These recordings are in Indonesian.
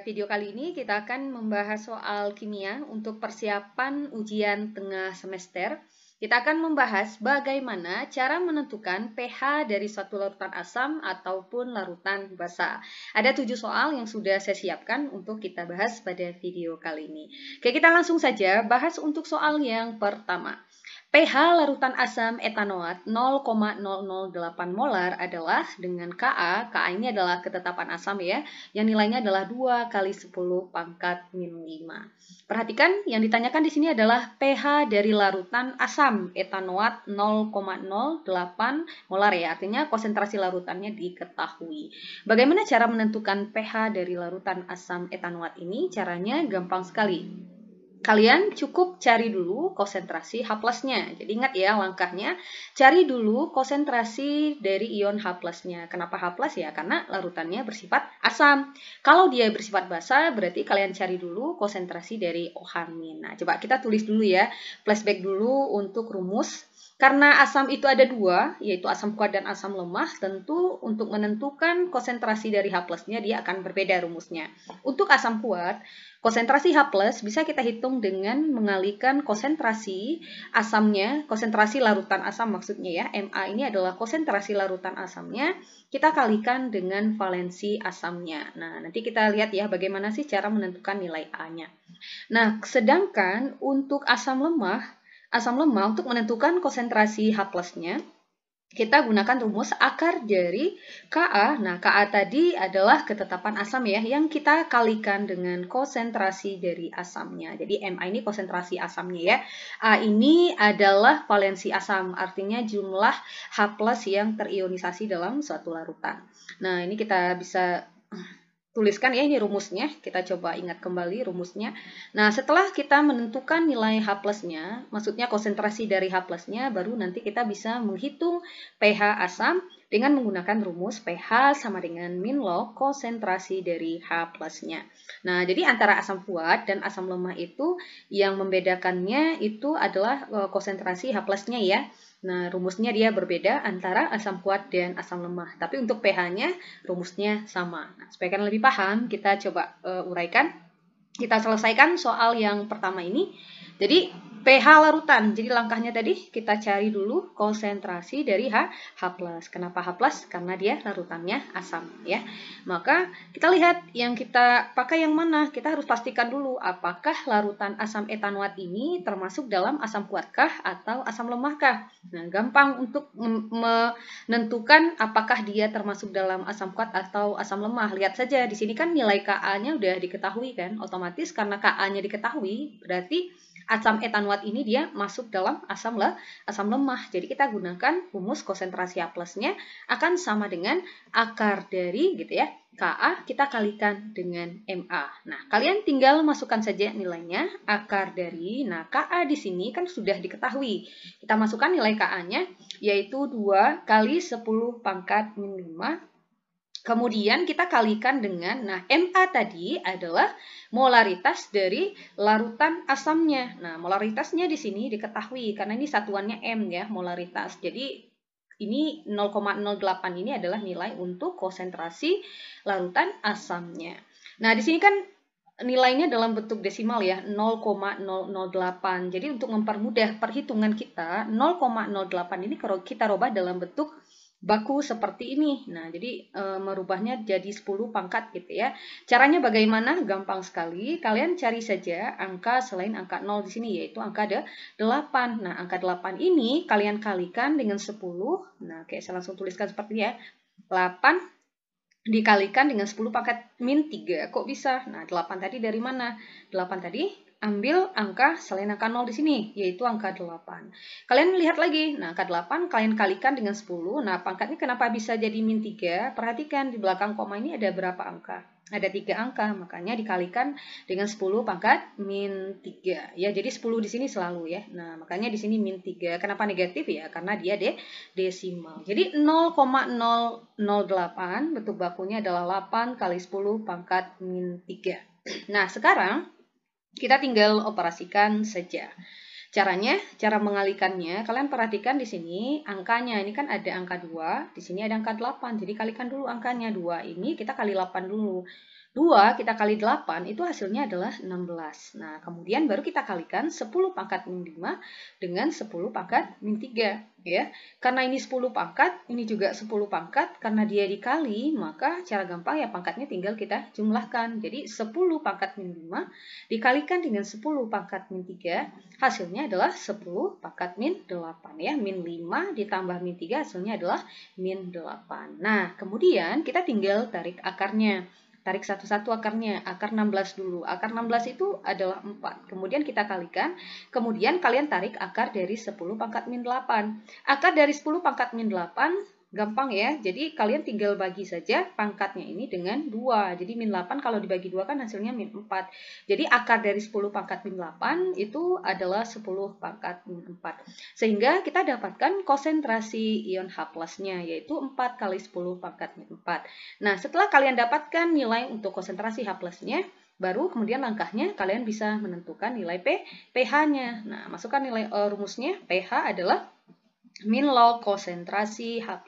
video kali ini kita akan membahas soal kimia untuk persiapan ujian tengah semester. Kita akan membahas bagaimana cara menentukan pH dari suatu larutan asam ataupun larutan basa. Ada tujuh soal yang sudah saya siapkan untuk kita bahas pada video kali ini. Oke, kita langsung saja bahas untuk soal yang pertama pH larutan asam etanoat 0,008 molar adalah dengan Ka, Ka ini adalah ketetapan asam ya, yang nilainya adalah 2 kali 10 pangkat min 5. Perhatikan, yang ditanyakan di sini adalah pH dari larutan asam etanoat 0,008 molar ya, artinya konsentrasi larutannya diketahui. Bagaimana cara menentukan pH dari larutan asam etanoat ini? Caranya gampang sekali. Kalian cukup cari dulu konsentrasi H plusnya. Jadi ingat ya langkahnya, cari dulu konsentrasi dari ion H plusnya. Kenapa H plus ya? Karena larutannya bersifat asam. Kalau dia bersifat basa, berarti kalian cari dulu konsentrasi dari OH min. Nah, coba kita tulis dulu ya, flashback dulu untuk rumus karena asam itu ada dua, yaitu asam kuat dan asam lemah, tentu untuk menentukan konsentrasi dari H plusnya dia akan berbeda rumusnya. Untuk asam kuat, konsentrasi H bisa kita hitung dengan mengalihkan konsentrasi asamnya, konsentrasi larutan asam maksudnya ya, MA ini adalah konsentrasi larutan asamnya, kita kalikan dengan valensi asamnya. Nah, nanti kita lihat ya bagaimana sih cara menentukan nilai A-nya. Nah, sedangkan untuk asam lemah, asam lemak untuk menentukan konsentrasi H plusnya, kita gunakan rumus akar dari Ka. Nah, Ka tadi adalah ketetapan asam ya, yang kita kalikan dengan konsentrasi dari asamnya. Jadi, MA ini konsentrasi asamnya ya. A ini adalah valensi asam, artinya jumlah H yang terionisasi dalam suatu larutan. Nah, ini kita bisa tuliskan ya ini rumusnya. Kita coba ingat kembali rumusnya. Nah, setelah kita menentukan nilai H plusnya, maksudnya konsentrasi dari H plusnya, baru nanti kita bisa menghitung pH asam dengan menggunakan rumus pH sama dengan min log konsentrasi dari H plusnya. Nah, jadi antara asam kuat dan asam lemah itu yang membedakannya itu adalah e, konsentrasi H plusnya ya. Nah, rumusnya dia berbeda antara asam kuat dan asam lemah. Tapi untuk pH-nya rumusnya sama. Nah, supaya kalian lebih paham, kita coba uh, uraikan. Kita selesaikan soal yang pertama ini. Jadi, pH larutan. Jadi langkahnya tadi kita cari dulu konsentrasi dari H, H+. Kenapa H+? Karena dia larutannya asam ya. Maka kita lihat yang kita pakai yang mana. Kita harus pastikan dulu apakah larutan asam etanoat ini termasuk dalam asam kuatkah atau asam lemahkah. Nah, gampang untuk menentukan apakah dia termasuk dalam asam kuat atau asam lemah. Lihat saja di sini kan nilai Ka-nya udah diketahui kan otomatis karena Ka-nya diketahui berarti Asam etanoat ini dia masuk dalam asam le, asam lemah. Jadi kita gunakan rumus konsentrasi A plusnya akan sama dengan akar dari gitu ya. KA kita kalikan dengan MA. Nah, kalian tinggal masukkan saja nilainya akar dari. Nah, KA di sini kan sudah diketahui. Kita masukkan nilai KA-nya yaitu 2 kali 10 pangkat min 5 Kemudian kita kalikan dengan, nah MA tadi adalah molaritas dari larutan asamnya. Nah molaritasnya di sini diketahui karena ini satuannya M ya molaritas. Jadi ini 0,08 ini adalah nilai untuk konsentrasi larutan asamnya. Nah di sini kan nilainya dalam bentuk desimal ya 0,008. Jadi untuk mempermudah perhitungan kita 0,08 ini kita rubah dalam bentuk baku seperti ini. Nah, jadi e, merubahnya jadi 10 pangkat gitu ya. Caranya bagaimana? Gampang sekali. Kalian cari saja angka selain angka 0 di sini yaitu angka ada 8. Nah, angka 8 ini kalian kalikan dengan 10. Nah, oke, saya langsung tuliskan seperti ini ya. 8 dikalikan dengan 10 pangkat min 3. Kok bisa? Nah, 8 tadi dari mana? 8 tadi ambil angka selain angka 0 di sini, yaitu angka 8. Kalian lihat lagi, nah angka 8 kalian kalikan dengan 10. Nah, pangkatnya kenapa bisa jadi min 3? Perhatikan di belakang koma ini ada berapa angka? Ada 3 angka, makanya dikalikan dengan 10 pangkat min 3. Ya, jadi 10 di sini selalu ya. Nah, makanya di sini min 3. Kenapa negatif ya? Karena dia de desimal. Jadi 0,008 bentuk bakunya adalah 8 kali 10 pangkat min 3. Nah, sekarang kita tinggal operasikan saja. Caranya, cara mengalikannya, kalian perhatikan di sini angkanya. Ini kan ada angka 2, di sini ada angka 8. Jadi kalikan dulu angkanya 2 ini, kita kali 8 dulu. 2 kita kali 8 itu hasilnya adalah 16. Nah, kemudian baru kita kalikan 10 pangkat min 5 dengan 10 pangkat min 3. Ya. Karena ini 10 pangkat, ini juga 10 pangkat, karena dia dikali, maka cara gampang ya pangkatnya tinggal kita jumlahkan. Jadi 10 pangkat min 5 dikalikan dengan 10 pangkat min 3, hasilnya adalah 10 pangkat min 8. ya Min 5 ditambah min 3 hasilnya adalah min 8. Nah, kemudian kita tinggal tarik akarnya. Tarik satu-satu akarnya, akar 16 dulu. Akar 16 itu adalah 4. Kemudian kita kalikan, kemudian kalian tarik akar dari 10 pangkat min 8. Akar dari 10 pangkat min 8 Gampang ya, jadi kalian tinggal bagi saja pangkatnya ini dengan 2. Jadi min 8 kalau dibagi 2 kan hasilnya min 4. Jadi akar dari 10 pangkat min 8 itu adalah 10 pangkat min 4. Sehingga kita dapatkan konsentrasi ion H plusnya yaitu 4 kali 10 pangkat min 4. Nah setelah kalian dapatkan nilai untuk konsentrasi H plusnya, baru kemudian langkahnya kalian bisa menentukan nilai P, pH-nya. Nah masukkan nilai uh, rumusnya, pH adalah min log konsentrasi H+.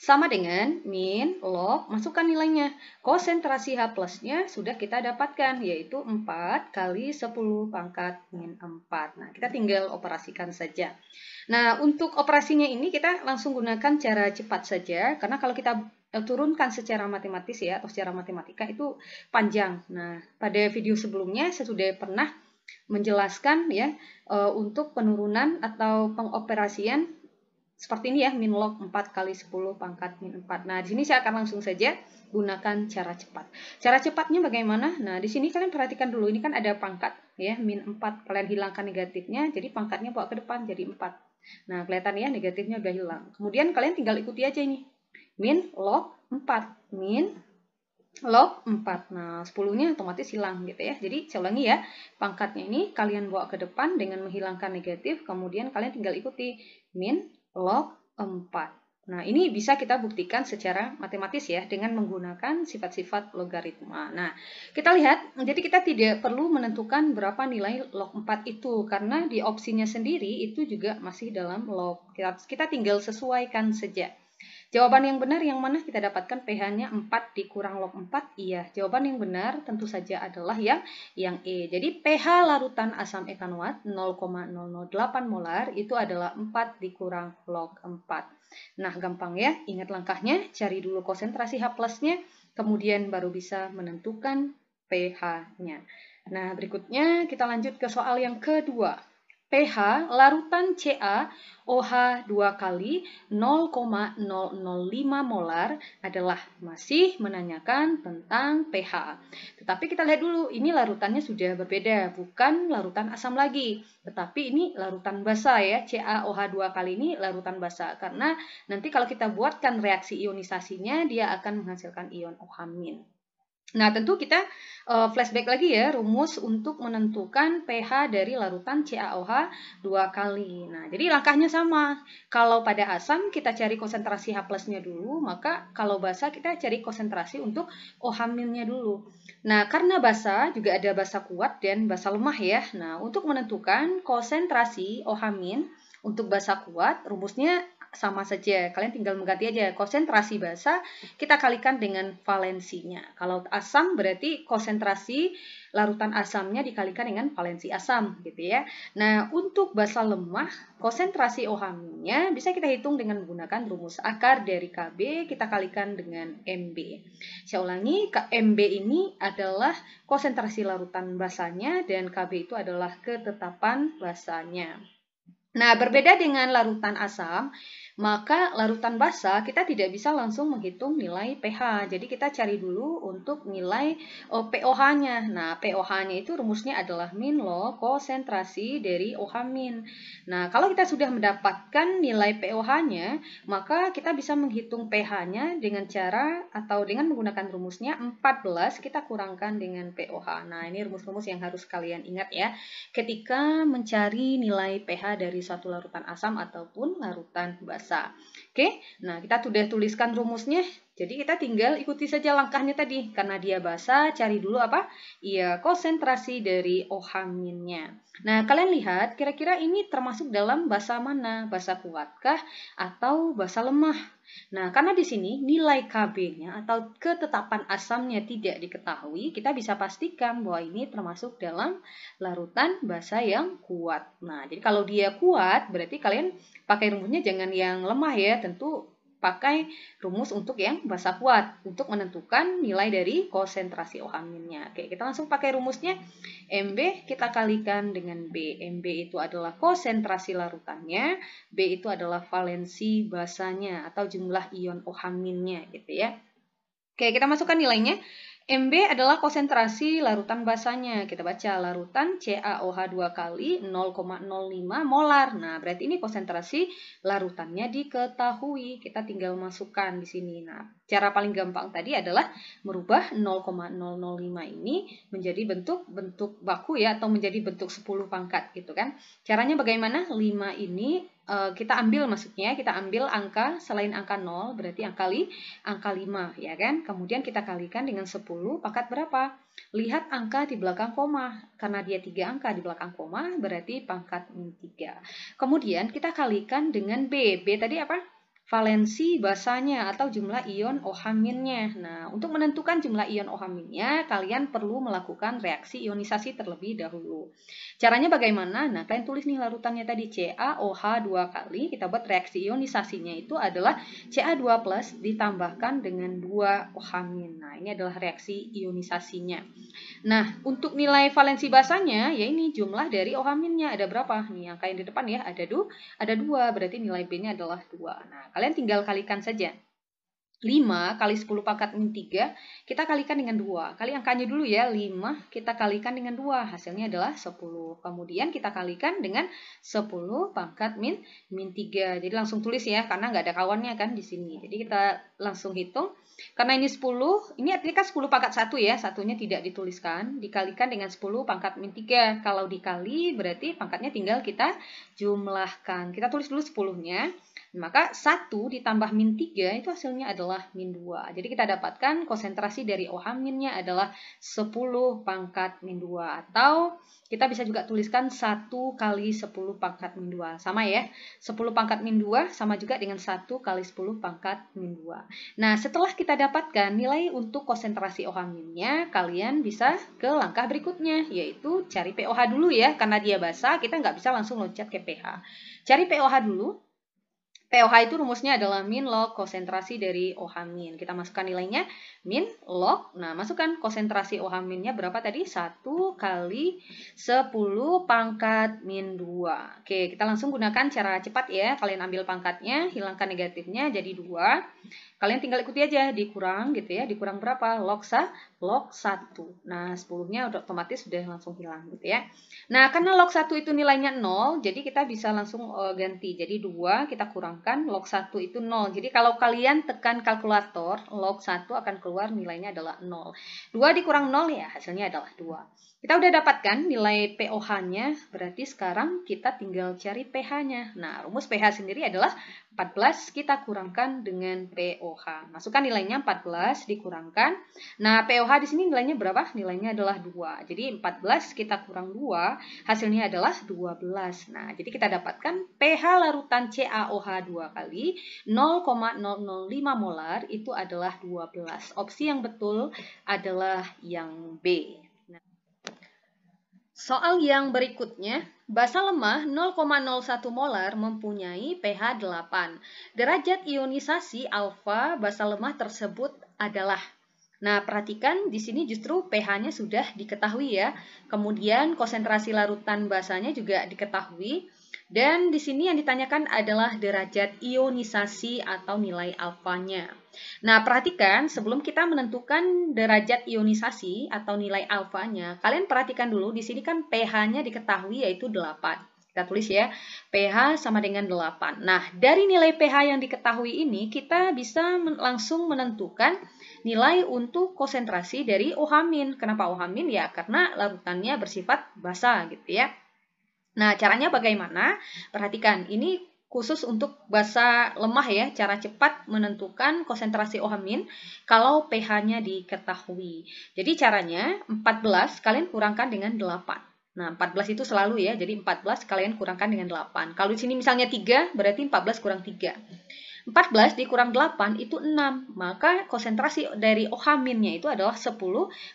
Sama dengan min log, masukkan nilainya. Konsentrasi H plusnya sudah kita dapatkan, yaitu 4 kali 10 pangkat min 4. Nah, kita tinggal operasikan saja. Nah, untuk operasinya ini kita langsung gunakan cara cepat saja, karena kalau kita eh, turunkan secara matematis ya, atau secara matematika itu panjang. Nah, pada video sebelumnya saya sudah pernah menjelaskan ya eh, untuk penurunan atau pengoperasian seperti ini ya, min log 4 kali 10 pangkat min 4. Nah, di sini saya akan langsung saja gunakan cara cepat. Cara cepatnya bagaimana? Nah, di sini kalian perhatikan dulu, ini kan ada pangkat ya, min 4. Kalian hilangkan negatifnya, jadi pangkatnya bawa ke depan jadi 4. Nah, kelihatan ya negatifnya udah hilang. Kemudian kalian tinggal ikuti aja ini. Min log 4. Min log 4. Nah, 10-nya otomatis hilang gitu ya. Jadi, saya ulangi ya, pangkatnya ini kalian bawa ke depan dengan menghilangkan negatif, kemudian kalian tinggal ikuti min log 4. Nah, ini bisa kita buktikan secara matematis ya dengan menggunakan sifat-sifat logaritma. Nah, kita lihat, jadi kita tidak perlu menentukan berapa nilai log 4 itu karena di opsinya sendiri itu juga masih dalam log. Kita, tinggal sesuaikan saja. Jawaban yang benar yang mana kita dapatkan pH-nya 4 dikurang log 4? Iya, jawaban yang benar tentu saja adalah yang yang E. Jadi pH larutan asam etanoat 0,008 molar itu adalah 4 dikurang log 4. Nah, gampang ya. Ingat langkahnya, cari dulu konsentrasi H plusnya, kemudian baru bisa menentukan pH-nya. Nah, berikutnya kita lanjut ke soal yang kedua pH larutan Ca OH 2 kali 0,005 molar adalah masih menanyakan tentang pH. Tetapi kita lihat dulu, ini larutannya sudah berbeda, bukan larutan asam lagi. Tetapi ini larutan basa ya, OH 2 kali ini larutan basa. Karena nanti kalau kita buatkan reaksi ionisasinya, dia akan menghasilkan ion OH-. Nah, tentu kita eh, flashback lagi ya rumus untuk menentukan pH dari larutan CaOH dua kali. Nah, jadi langkahnya sama. Kalau pada asam kita cari konsentrasi H plusnya dulu, maka kalau basa kita cari konsentrasi untuk OH minusnya dulu. Nah, karena basa juga ada basa kuat dan basa lemah ya. Nah, untuk menentukan konsentrasi OH min untuk basa kuat, rumusnya sama saja. Kalian tinggal mengganti aja konsentrasi basa kita kalikan dengan valensinya. Kalau asam berarti konsentrasi larutan asamnya dikalikan dengan valensi asam gitu ya. Nah, untuk basa lemah, konsentrasi OH-nya bisa kita hitung dengan menggunakan rumus akar dari KB kita kalikan dengan MB. Saya ulangi, MB ini adalah konsentrasi larutan basanya dan KB itu adalah ketetapan basanya. Nah, berbeda dengan larutan asam, maka larutan basa kita tidak bisa langsung menghitung nilai pH. Jadi kita cari dulu untuk nilai oh, POH-nya. Nah, POH-nya itu rumusnya adalah min log konsentrasi dari OH min. Nah, kalau kita sudah mendapatkan nilai POH-nya, maka kita bisa menghitung pH-nya dengan cara atau dengan menggunakan rumusnya 14 kita kurangkan dengan POH. Nah, ini rumus-rumus yang harus kalian ingat ya ketika mencari nilai pH dari suatu larutan asam ataupun larutan basa biasa. Oke, nah kita sudah tuliskan rumusnya jadi kita tinggal ikuti saja langkahnya tadi. Karena dia basah, cari dulu apa? Iya, konsentrasi dari ohanginnya. Nah, kalian lihat kira-kira ini termasuk dalam bahasa mana? Bahasa kuatkah atau bahasa lemah? Nah, karena di sini nilai KB-nya atau ketetapan asamnya tidak diketahui, kita bisa pastikan bahwa ini termasuk dalam larutan basa yang kuat. Nah, jadi kalau dia kuat, berarti kalian pakai rumusnya jangan yang lemah ya, tentu pakai rumus untuk yang basa kuat untuk menentukan nilai dari konsentrasi ohaminnya. Oke, kita langsung pakai rumusnya. MB kita kalikan dengan B. MB itu adalah konsentrasi larutannya, B itu adalah valensi basanya atau jumlah ion ohaminnya gitu ya. Oke, kita masukkan nilainya. MB adalah konsentrasi larutan basanya. Kita baca larutan CaOH 2 kali 0,05 molar. Nah, berarti ini konsentrasi larutannya diketahui. Kita tinggal masukkan di sini. Nah, cara paling gampang tadi adalah merubah 0,005 ini menjadi bentuk bentuk baku ya atau menjadi bentuk 10 pangkat gitu kan. Caranya bagaimana? 5 ini Eh, kita ambil maksudnya kita ambil angka selain angka 0 berarti angka li angka 5 ya kan. Kemudian kita kalikan dengan 10 pangkat berapa? Lihat angka di belakang koma karena dia tiga angka di belakang koma berarti pangkat 3. Kemudian kita kalikan dengan B. B tadi apa? valensi basanya atau jumlah ion OH nya Nah, untuk menentukan jumlah ion OH nya kalian perlu melakukan reaksi ionisasi terlebih dahulu. Caranya bagaimana? Nah, kalian tulis nih larutannya tadi CaOH 2 kali. Kita buat reaksi ionisasinya itu adalah Ca2+ ditambahkan dengan 2 OH Nah, ini adalah reaksi ionisasinya. Nah, untuk nilai valensi basanya, ya ini jumlah dari OH nya ada berapa? Nih, angka yang di depan ya ada 2, ada 2, berarti nilai B-nya adalah 2. Nah, Kalian tinggal kalikan saja. 5 kali 10 pangkat min 3, kita kalikan dengan 2. Kali angkanya dulu ya, 5 kita kalikan dengan 2, hasilnya adalah 10. Kemudian kita kalikan dengan 10 pangkat min, min 3. Jadi langsung tulis ya, karena nggak ada kawannya kan di sini. Jadi kita langsung hitung. Karena ini 10, ini artinya kan 10 pangkat 1 ya, satunya tidak dituliskan. Dikalikan dengan 10 pangkat min 3. Kalau dikali berarti pangkatnya tinggal kita jumlahkan. Kita tulis dulu 10-nya. Maka 1 ditambah min 3 itu hasilnya adalah min 2. Jadi kita dapatkan konsentrasi dari OH minnya adalah 10 pangkat min 2. Atau kita bisa juga tuliskan 1 kali 10 pangkat min 2. Sama ya, 10 pangkat min 2 sama juga dengan 1 kali 10 pangkat min 2. Nah setelah kita dapatkan nilai untuk konsentrasi OH minnya, kalian bisa ke langkah berikutnya, yaitu cari POH dulu ya. Karena dia basah, kita nggak bisa langsung loncat ke pH. Cari POH dulu, POH itu rumusnya adalah min log konsentrasi dari OH min. Kita masukkan nilainya min log. Nah, masukkan konsentrasi OH minnya berapa tadi? 1 kali 10 pangkat min 2. Oke, kita langsung gunakan cara cepat ya. Kalian ambil pangkatnya, hilangkan negatifnya jadi 2. Kalian tinggal ikuti aja dikurang gitu ya. Dikurang berapa? Log log 1. Nah, 10-nya udah otomatis sudah langsung hilang gitu ya. Nah, karena log 1 itu nilainya 0, jadi kita bisa langsung uh, ganti. Jadi 2 kita kurangkan, log 1 itu 0. Jadi kalau kalian tekan kalkulator, log 1 akan keluar nilainya adalah 0. 2 dikurang 0 ya, hasilnya adalah 2. Kita udah dapatkan nilai POH-nya, berarti sekarang kita tinggal cari pH-nya. Nah, rumus pH sendiri adalah 14 kita kurangkan dengan POH. Masukkan nilainya 14 dikurangkan. Nah, POH di sini nilainya berapa? Nilainya adalah 2. Jadi 14 kita kurang 2, hasilnya adalah 12. Nah, jadi kita dapatkan pH larutan CaOH 2 kali 0,005 molar itu adalah 12. Opsi yang betul adalah yang B. Nah, soal yang berikutnya, Basa lemah 0,01 molar mempunyai pH 8. Derajat ionisasi alfa basa lemah tersebut adalah Nah, perhatikan di sini justru pH-nya sudah diketahui ya. Kemudian konsentrasi larutan basanya juga diketahui. Dan di sini yang ditanyakan adalah derajat ionisasi atau nilai alfanya. Nah, perhatikan sebelum kita menentukan derajat ionisasi atau nilai alfanya, kalian perhatikan dulu di sini kan pH-nya diketahui yaitu 8 kita tulis ya, pH sama dengan 8. Nah, dari nilai pH yang diketahui ini, kita bisa langsung menentukan nilai untuk konsentrasi dari ohamin. Kenapa ohamin? Ya karena larutannya bersifat basa gitu ya. Nah, caranya bagaimana? Perhatikan, ini khusus untuk basa lemah ya, cara cepat menentukan konsentrasi ohamin kalau pH-nya diketahui. Jadi caranya 14 kalian kurangkan dengan 8. Nah, 14 itu selalu ya. Jadi 14 kalian kurangkan dengan 8. Kalau di sini misalnya 3, berarti 14 kurang 3. 14 dikurang 8 itu 6. Maka konsentrasi dari OH-nya itu adalah 10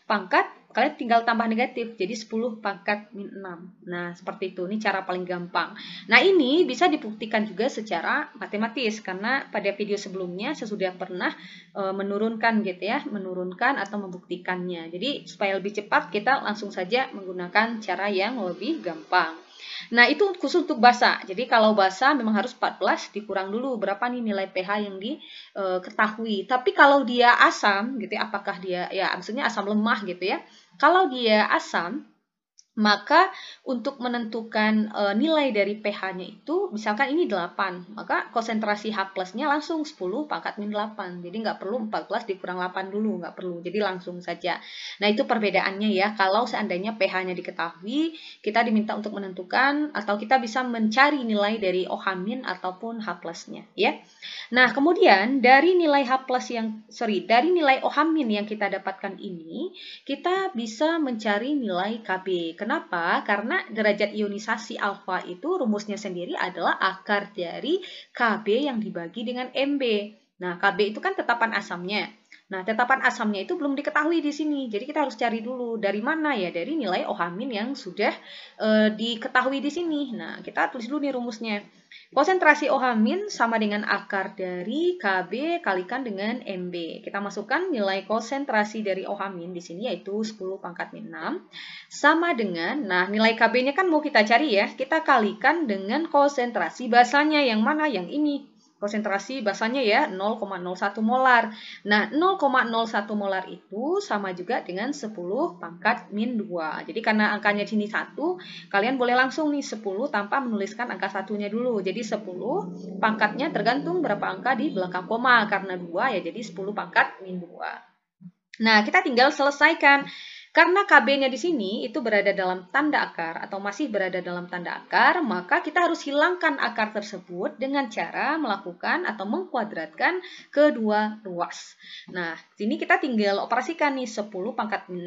pangkat. Kalian tinggal tambah negatif. Jadi 10 pangkat min 6. Nah, seperti itu. Ini cara paling gampang. Nah, ini bisa dibuktikan juga secara matematis. Karena pada video sebelumnya saya sudah pernah e, menurunkan gitu ya. Menurunkan atau membuktikannya. Jadi, supaya lebih cepat kita langsung saja menggunakan cara yang lebih gampang. Nah, itu khusus untuk basa. Jadi kalau basa memang harus 14 dikurang dulu berapa nih nilai pH yang diketahui. Eh, Tapi kalau dia asam gitu ya, apakah dia ya maksudnya asam lemah gitu ya. Kalau dia asam maka untuk menentukan e, nilai dari pH-nya itu, misalkan ini 8, maka konsentrasi H plusnya langsung 10 pangkat min 8. Jadi nggak perlu 14 dikurang 8 dulu, nggak perlu. Jadi langsung saja. Nah itu perbedaannya ya, kalau seandainya pH-nya diketahui, kita diminta untuk menentukan atau kita bisa mencari nilai dari OH min ataupun H plusnya. Ya. Nah kemudian dari nilai H plus yang, sorry, dari nilai OH yang kita dapatkan ini, kita bisa mencari nilai KB Kenapa? Karena derajat ionisasi alfa itu rumusnya sendiri adalah akar dari KB yang dibagi dengan MB. Nah, KB itu kan tetapan asamnya. Nah, tetapan asamnya itu belum diketahui di sini. Jadi kita harus cari dulu dari mana ya? Dari nilai OH- yang sudah e, diketahui di sini. Nah, kita tulis dulu nih rumusnya. Konsentrasi OH- sama dengan akar dari KB kalikan dengan MB. Kita masukkan nilai konsentrasi dari OH- di sini yaitu 10 pangkat min 6 sama dengan nah nilai KB-nya kan mau kita cari ya. Kita kalikan dengan konsentrasi basanya yang mana? Yang ini konsentrasi basanya ya 0,01 molar. Nah, 0,01 molar itu sama juga dengan 10 pangkat min 2. Jadi karena angkanya sini 1, kalian boleh langsung nih 10 tanpa menuliskan angka satunya dulu. Jadi 10 pangkatnya tergantung berapa angka di belakang koma. Karena 2 ya jadi 10 pangkat min 2. Nah, kita tinggal selesaikan. Karena KB-nya di sini itu berada dalam tanda akar atau masih berada dalam tanda akar, maka kita harus hilangkan akar tersebut dengan cara melakukan atau mengkuadratkan kedua ruas. Nah, sini kita tinggal operasikan nih 10 pangkat 6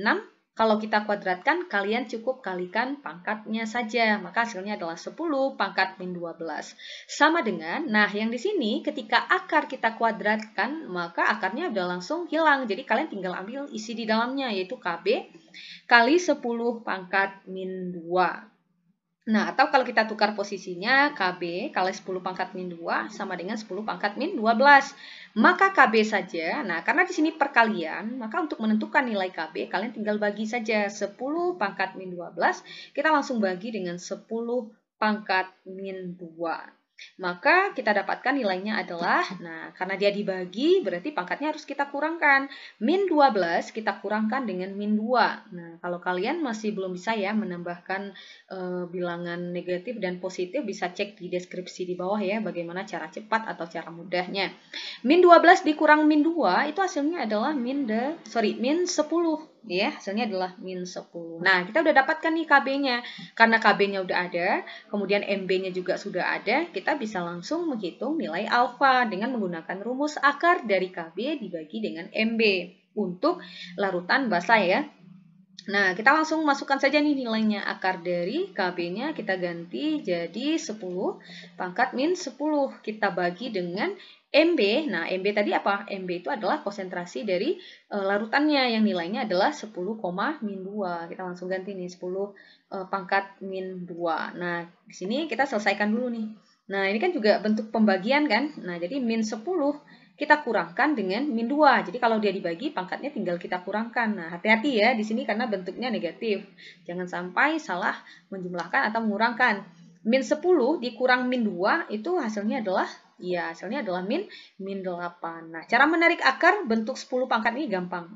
kalau kita kuadratkan, kalian cukup kalikan pangkatnya saja. Maka hasilnya adalah 10 pangkat min 12. Sama dengan, nah yang di sini ketika akar kita kuadratkan, maka akarnya sudah langsung hilang. Jadi kalian tinggal ambil isi di dalamnya, yaitu KB kali 10 pangkat min 2. Nah, atau kalau kita tukar posisinya, KB kali 10 pangkat min 2 sama dengan 10 pangkat min 12. Maka KB saja, nah karena di sini perkalian, maka untuk menentukan nilai KB, kalian tinggal bagi saja 10 pangkat min 12, kita langsung bagi dengan 10 pangkat min 2 maka kita dapatkan nilainya adalah, nah karena dia dibagi berarti pangkatnya harus kita kurangkan. Min 12 kita kurangkan dengan min 2. Nah kalau kalian masih belum bisa ya menambahkan e, bilangan negatif dan positif bisa cek di deskripsi di bawah ya bagaimana cara cepat atau cara mudahnya. Min 12 dikurang min 2 itu hasilnya adalah min, de, sorry, min 10 ya hasilnya adalah min 10. Nah, kita udah dapatkan nih KB-nya. Karena KB-nya udah ada, kemudian MB-nya juga sudah ada, kita bisa langsung menghitung nilai alfa dengan menggunakan rumus akar dari KB dibagi dengan MB untuk larutan basah ya. Nah, kita langsung masukkan saja nih nilainya akar dari KB-nya kita ganti jadi 10 pangkat min 10. Kita bagi dengan MB, nah MB tadi apa? MB itu adalah konsentrasi dari e, larutannya yang nilainya adalah 10, min 2. Kita langsung ganti nih 10 e, eh, pangkat min 2. Nah, di sini kita selesaikan dulu nih. Nah, ini kan juga bentuk pembagian kan? Nah, jadi min 10 kita kurangkan dengan min 2. Jadi kalau dia dibagi pangkatnya tinggal kita kurangkan. Nah, hati-hati ya di sini karena bentuknya negatif. Jangan sampai salah menjumlahkan atau mengurangkan. Min 10 dikurang min 2 itu hasilnya adalah Iya, hasilnya adalah min min 8. Nah, cara menarik akar bentuk 10 pangkat ini gampang.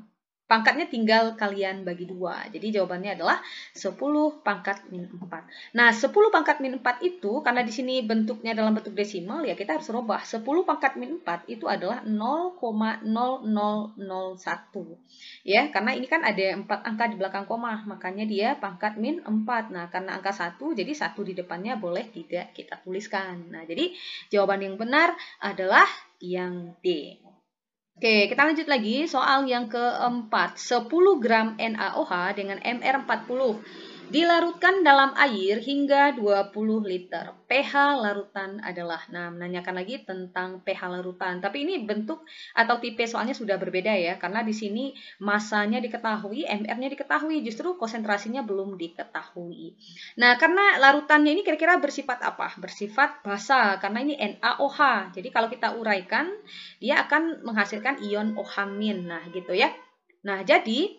Pangkatnya tinggal kalian bagi dua. Jadi jawabannya adalah 10 pangkat min 4. Nah, 10 pangkat min 4 itu, karena di sini bentuknya dalam bentuk desimal, ya kita harus rubah. 10 pangkat min 4 itu adalah 0,0001. Ya, karena ini kan ada 4 angka di belakang koma, makanya dia pangkat min 4. Nah, karena angka 1, jadi 1 di depannya boleh tidak kita tuliskan. Nah, jadi jawaban yang benar adalah yang D. Oke, kita lanjut lagi soal yang keempat. 10 gram NaOH dengan Mr 40 Dilarutkan dalam air hingga 20 liter. pH larutan adalah, nah menanyakan lagi tentang pH larutan. Tapi ini bentuk atau tipe soalnya sudah berbeda ya, karena di sini masanya diketahui, MR-nya diketahui, justru konsentrasinya belum diketahui. Nah, karena larutannya ini kira-kira bersifat apa? Bersifat basa, karena ini NaOH. Jadi kalau kita uraikan, dia akan menghasilkan ion OH- Nah, gitu ya. Nah, jadi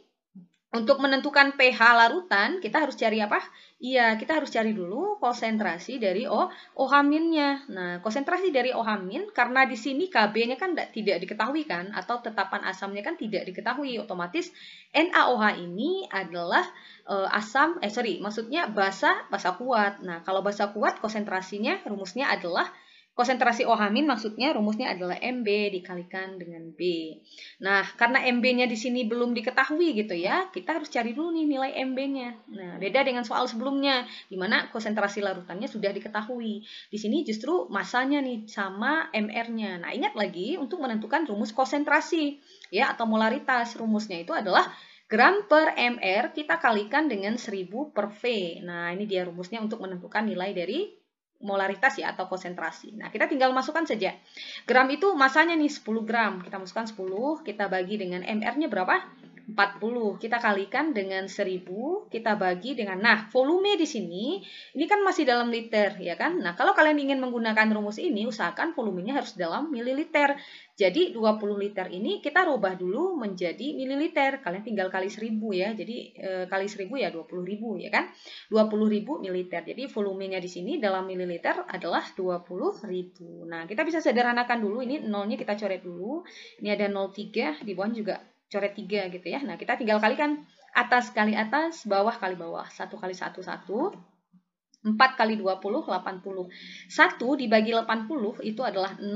untuk menentukan pH larutan, kita harus cari apa? Iya, kita harus cari dulu konsentrasi dari O, OH-nya. Nah, konsentrasi dari OH- karena di sini KB-nya kan tidak diketahui kan, atau tetapan asamnya kan tidak diketahui. Otomatis NaOH ini adalah e, asam, eh sorry, maksudnya basa, basa kuat. Nah, kalau basa kuat konsentrasinya, rumusnya adalah Konsentrasi ohamin maksudnya rumusnya adalah MB dikalikan dengan B. Nah, karena MB-nya di sini belum diketahui gitu ya, kita harus cari dulu nih nilai MB-nya. Nah, beda dengan soal sebelumnya, di mana konsentrasi larutannya sudah diketahui. Di sini justru masanya nih sama MR-nya. Nah, ingat lagi untuk menentukan rumus konsentrasi ya atau molaritas, rumusnya itu adalah gram per mr kita kalikan dengan 1000 per V. Nah, ini dia rumusnya untuk menentukan nilai dari molaritas ya atau konsentrasi. Nah, kita tinggal masukkan saja. Gram itu masanya nih 10 gram. Kita masukkan 10, kita bagi dengan MR-nya berapa? 40. Kita kalikan dengan 1000, kita bagi dengan nah, volume di sini ini kan masih dalam liter ya kan. Nah, kalau kalian ingin menggunakan rumus ini usahakan volumenya harus dalam mililiter. Jadi 20 liter ini kita rubah dulu menjadi mililiter. Kalian tinggal kali 1000 ya. Jadi e, kali 1000 ya 20.000 ya kan. 20.000 mililiter. Jadi volumenya di sini dalam mililiter adalah 20.000. Nah, kita bisa sederhanakan dulu ini nolnya kita coret dulu. Ini ada 03 di bawah juga coret tiga gitu ya. Nah, kita tinggal kali kan atas kali atas, bawah kali bawah. satu kali satu satu, 4 kali 20, 80. 1 dibagi 80 itu adalah 0,0125.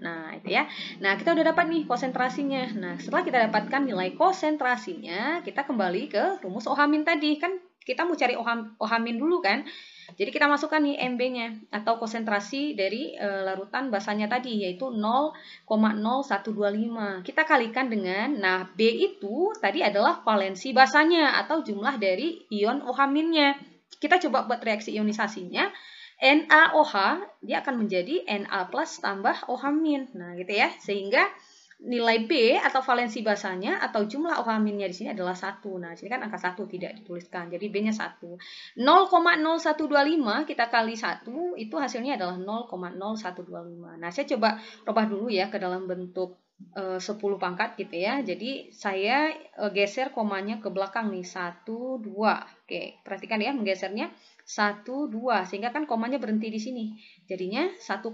Nah, itu ya. Nah, kita udah dapat nih konsentrasinya. Nah, setelah kita dapatkan nilai konsentrasinya, kita kembali ke rumus Ohamin tadi. Kan kita mau cari Ohamin dulu kan. Jadi kita masukkan nih MB-nya atau konsentrasi dari e, larutan basahnya tadi yaitu 0,0125. Kita kalikan dengan nah B itu tadi adalah valensi basahnya atau jumlah dari ion OH minnya. Kita coba buat reaksi ionisasinya. NaOH dia akan menjadi Na tambah OH Nah, gitu ya. Sehingga nilai B atau valensi basanya atau jumlah ohaminnya di sini adalah satu. Nah, di sini kan angka satu tidak dituliskan. Jadi B-nya 1. 0,0125 kita kali satu itu hasilnya adalah 0,0125. Nah, saya coba rubah dulu ya ke dalam bentuk 10 eh, pangkat gitu ya. Jadi saya eh, geser komanya ke belakang nih. 1, 2. Oke, perhatikan ya menggesernya. 1, 2. Sehingga kan komanya berhenti di sini. Jadinya 1,25.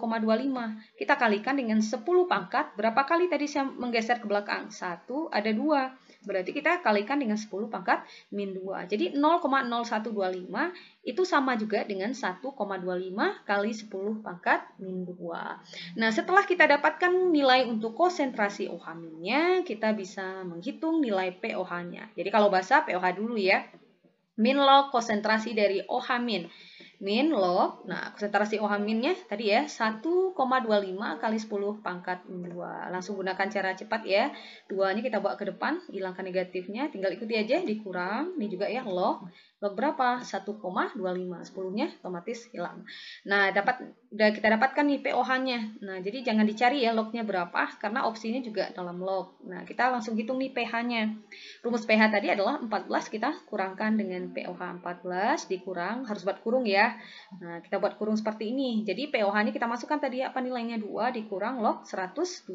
Kita kalikan dengan 10 pangkat. Berapa kali tadi saya menggeser ke belakang? 1, ada 2. Berarti kita kalikan dengan 10 pangkat min 2. Jadi 0,0125 itu sama juga dengan 1,25 kali 10 pangkat min 2. Nah, setelah kita dapatkan nilai untuk konsentrasi OH-nya, kita bisa menghitung nilai POH-nya. Jadi kalau bahasa POH dulu ya. Min log konsentrasi dari OH min min log, nah konsentrasi OH minnya tadi ya 1,25 kali 10 pangkat 2. Langsung gunakan cara cepat ya. 2 ini kita bawa ke depan, hilangkan negatifnya, tinggal ikuti aja dikurang, ini juga ya log log berapa? 1,25. 10-nya otomatis hilang. Nah, dapat udah kita dapatkan nih POH-nya. Nah, jadi jangan dicari ya lognya berapa karena opsinya juga dalam log. Nah, kita langsung hitung nih pH-nya. Rumus pH tadi adalah 14 kita kurangkan dengan POH 14 dikurang harus buat kurung ya. Nah, kita buat kurung seperti ini. Jadi POH-nya kita masukkan tadi apa nilainya 2 dikurang log 125.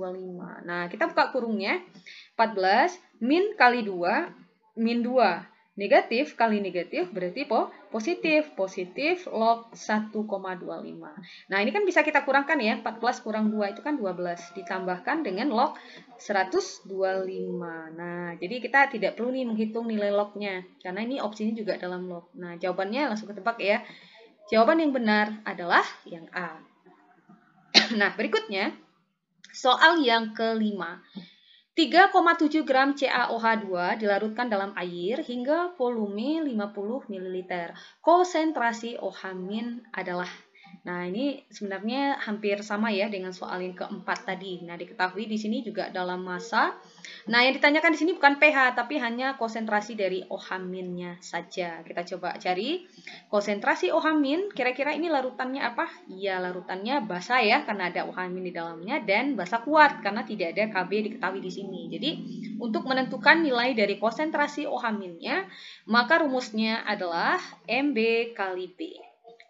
Nah, kita buka kurungnya 14 min kali 2 min 2 Negatif kali negatif berarti po positif. Positif log 1,25. Nah, ini kan bisa kita kurangkan ya. 14 kurang 2 itu kan 12. Ditambahkan dengan log 125. Nah, jadi kita tidak perlu nih menghitung nilai lognya. Karena ini opsinya juga dalam log. Nah, jawabannya langsung ketebak ya. Jawaban yang benar adalah yang A. nah, berikutnya soal yang kelima. 3,7 gram CaOH2 dilarutkan dalam air hingga volume 50 ml. Konsentrasi OH- adalah Nah, ini sebenarnya hampir sama ya dengan soal yang keempat tadi. Nah, diketahui di sini juga dalam masa Nah, yang ditanyakan di sini bukan pH, tapi hanya konsentrasi dari ohaminnya saja. Kita coba cari konsentrasi ohamin, kira-kira ini larutannya apa? Ya, larutannya basa ya, karena ada ohamin di dalamnya, dan basa kuat, karena tidak ada KB diketahui di sini. Jadi, untuk menentukan nilai dari konsentrasi ohaminnya, maka rumusnya adalah MB kali B.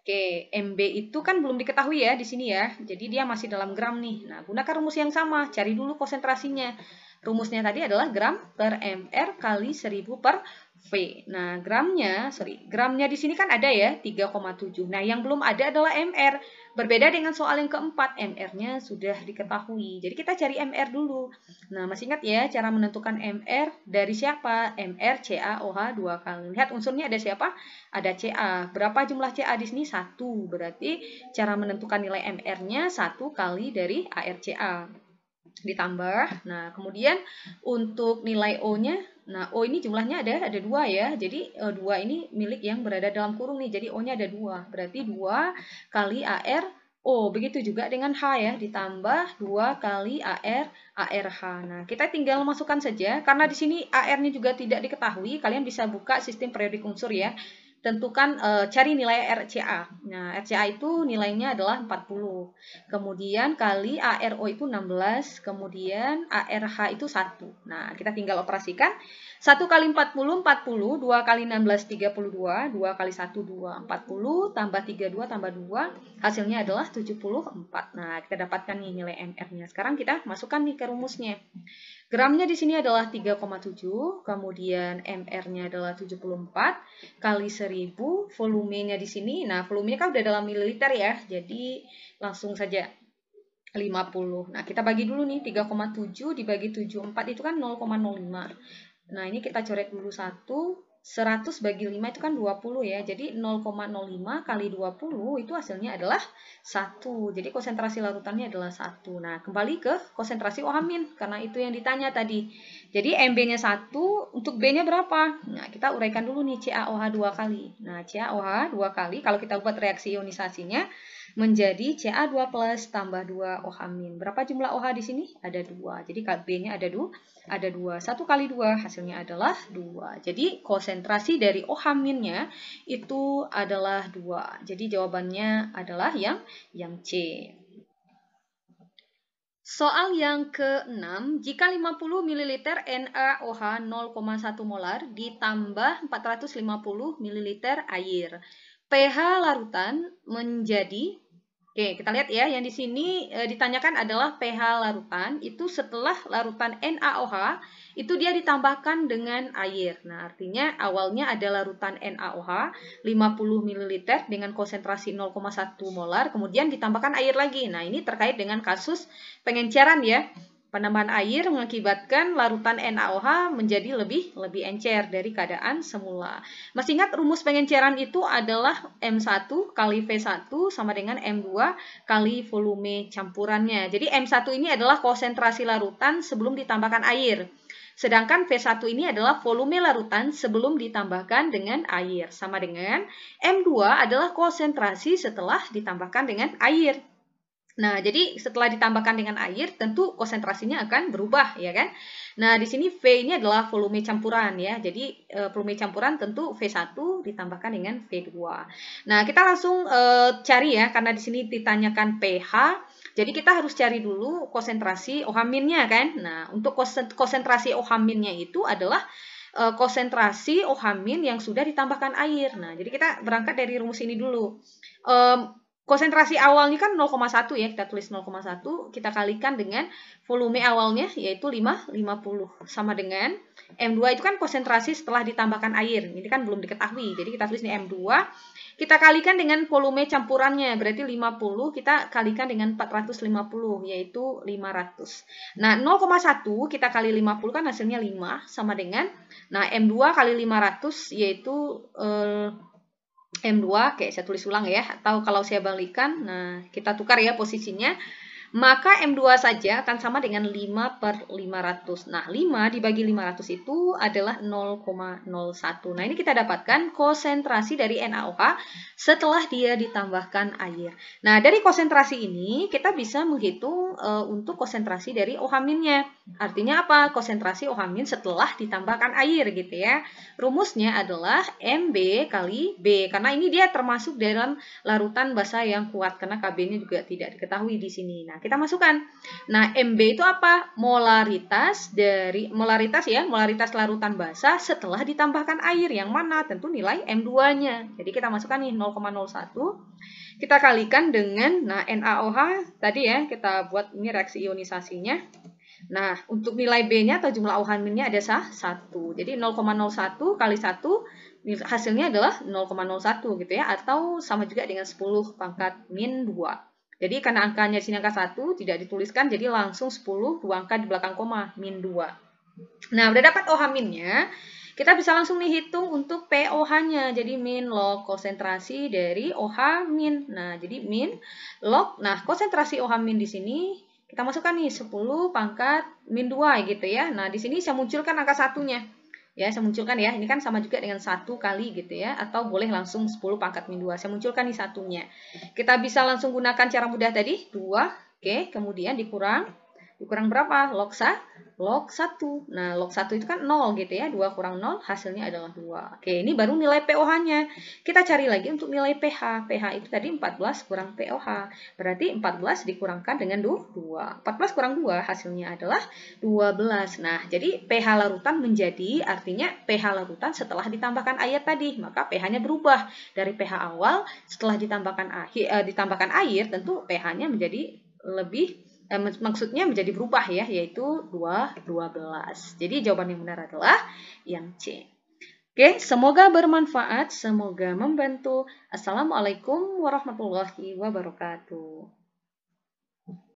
Oke, MB itu kan belum diketahui ya di sini ya. Jadi dia masih dalam gram nih. Nah, gunakan rumus yang sama. Cari dulu konsentrasinya. Rumusnya tadi adalah gram per MR kali 1000 per V. Nah, gramnya, sorry, gramnya di sini kan ada ya, 3,7. Nah, yang belum ada adalah MR. Berbeda dengan soal yang keempat, MR-nya sudah diketahui. Jadi kita cari MR dulu. Nah, masih ingat ya cara menentukan MR dari siapa? MR, CA, OH dua kali. Lihat unsurnya ada siapa? Ada CA. Berapa jumlah CA di sini? Satu. Berarti cara menentukan nilai MR-nya satu kali dari ARCA ditambah. Nah, kemudian untuk nilai O-nya, nah O ini jumlahnya ada ada dua ya. Jadi eh, dua ini milik yang berada dalam kurung nih. Jadi O-nya ada dua. Berarti dua kali AR O. Begitu juga dengan H ya. Ditambah dua kali AR ARH. Nah, kita tinggal masukkan saja. Karena di sini AR-nya juga tidak diketahui, kalian bisa buka sistem periodik unsur ya tentukan e, cari nilai RCA. Nah, RCA itu nilainya adalah 40. Kemudian kali ARO itu 16, kemudian ARH itu 1. Nah, kita tinggal operasikan. 1 kali 40, 40. 2 kali 16, 32. 2 kali 1, 2. 40 tambah 32 tambah 2. Hasilnya adalah 74. Nah, kita dapatkan nih nilai MR-nya. Sekarang kita masukkan nih ke rumusnya. Gramnya di sini adalah 3,7, kemudian MR-nya adalah 74 kali 1000, volumenya di sini, nah volumenya kan udah dalam mililiter ya, jadi langsung saja 50. Nah, kita bagi dulu nih 3,7 dibagi 74 itu kan 0,05. Nah, ini kita coret dulu 1, 100 bagi 5 itu kan 20 ya. Jadi 0,05 kali 20 itu hasilnya adalah 1. Jadi konsentrasi larutannya adalah 1. Nah, kembali ke konsentrasi oramin karena itu yang ditanya tadi. Jadi MB-nya 1, untuk B-nya berapa? Nah, kita uraikan dulu nih CaOH 2 kali. Nah, CaOH 2 kali kalau kita buat reaksi ionisasinya menjadi CA2 plus tambah 2 OH min. Berapa jumlah OH di sini? Ada 2. Jadi B-nya ada 2. Ada 2. 1 kali 2 hasilnya adalah 2. Jadi konsentrasi dari OH minnya itu adalah 2. Jadi jawabannya adalah yang yang C. Soal yang ke-6, jika 50 ml NaOH 0,1 molar ditambah 450 ml air, pH larutan menjadi Oke, kita lihat ya. Yang di sini e, ditanyakan adalah pH larutan. Itu setelah larutan NaOH, itu dia ditambahkan dengan air. Nah, artinya awalnya ada larutan NaOH 50 ml dengan konsentrasi 0,1 molar, kemudian ditambahkan air lagi. Nah, ini terkait dengan kasus pengenceran ya. Penambahan air mengakibatkan larutan NaOH menjadi lebih lebih encer dari keadaan semula. Masih ingat rumus pengenceran itu adalah M1 kali V1 sama dengan M2 kali volume campurannya. Jadi M1 ini adalah konsentrasi larutan sebelum ditambahkan air. Sedangkan V1 ini adalah volume larutan sebelum ditambahkan dengan air. Sama dengan M2 adalah konsentrasi setelah ditambahkan dengan air. Nah, jadi setelah ditambahkan dengan air, tentu konsentrasinya akan berubah, ya kan? Nah, di sini V ini adalah volume campuran, ya. Jadi, eh, volume campuran tentu V1 ditambahkan dengan V2. Nah, kita langsung e, cari ya, karena di sini ditanyakan pH. Jadi, kita harus cari dulu konsentrasi oh kan? Nah, untuk konsentrasi oh itu adalah e, konsentrasi OH- yang sudah ditambahkan air. Nah, jadi kita berangkat dari rumus ini dulu konsentrasi awalnya kan 0,1 ya, kita tulis 0,1, kita kalikan dengan volume awalnya yaitu 5, 50. Sama dengan M2 itu kan konsentrasi setelah ditambahkan air, ini kan belum diketahui, jadi kita tulis ini M2. Kita kalikan dengan volume campurannya, berarti 50, kita kalikan dengan 450, yaitu 500. Nah, 0,1 kita kali 50 kan hasilnya 5, sama dengan, nah M2 kali 500 yaitu... Eh, M2, kayak saya tulis ulang ya, atau kalau saya balikan, nah kita tukar ya posisinya, maka M2 saja akan sama dengan 5 per 500. Nah, 5 dibagi 500 itu adalah 0,01. Nah, ini kita dapatkan konsentrasi dari NaOH setelah dia ditambahkan air. Nah, dari konsentrasi ini kita bisa menghitung e, untuk konsentrasi dari OH-nya. Artinya apa? Konsentrasi OH- setelah ditambahkan air gitu ya. Rumusnya adalah MB kali B. Karena ini dia termasuk dalam larutan basa yang kuat. Karena KB-nya juga tidak diketahui di sini. Nah, kita masukkan. Nah, MB itu apa? Molaritas dari molaritas ya, molaritas larutan basah setelah ditambahkan air yang mana tentu nilai M2-nya. Jadi kita masukkan nih 0,01 kita kalikan dengan nah NaOH tadi ya, kita buat ini reaksi ionisasinya. Nah, untuk nilai B-nya atau jumlah OH nya ada sah 1. Jadi 0,01 kali 1 hasilnya adalah 0,01 gitu ya atau sama juga dengan 10 pangkat min 2. Jadi karena angkanya di sini angka 1, tidak dituliskan, jadi langsung 10, dua angka di belakang koma, min 2. Nah, udah dapat OH minnya, kita bisa langsung nih hitung untuk POH-nya. Jadi min log konsentrasi dari OH min. Nah, jadi min log, nah konsentrasi OH min di sini kita masukkan nih 10 pangkat min 2 gitu ya. Nah, di sini saya munculkan angka satunya. Ya, saya munculkan ya. Ini kan sama juga dengan satu kali gitu ya. Atau boleh langsung 10 pangkat min 2. Saya munculkan di satunya. Kita bisa langsung gunakan cara mudah tadi. 2. Oke, kemudian dikurang dikurang berapa? Log 1, log 1. Nah, log 1 itu kan 0 gitu ya. 2 kurang 0 hasilnya adalah 2. Oke, ini baru nilai POH-nya. Kita cari lagi untuk nilai PH. PH itu tadi 14 kurang POH. Berarti 14 dikurangkan dengan 2. 14 kurang 2 hasilnya adalah 12. Nah, jadi PH larutan menjadi artinya PH larutan setelah ditambahkan air tadi. Maka pH-nya berubah dari pH awal setelah ditambahkan air, eh, ditambahkan air tentu pH-nya menjadi lebih eh, maksudnya menjadi berubah ya, yaitu 2, 12. Jadi jawaban yang benar adalah yang C. Oke, semoga bermanfaat, semoga membantu. Assalamualaikum warahmatullahi wabarakatuh.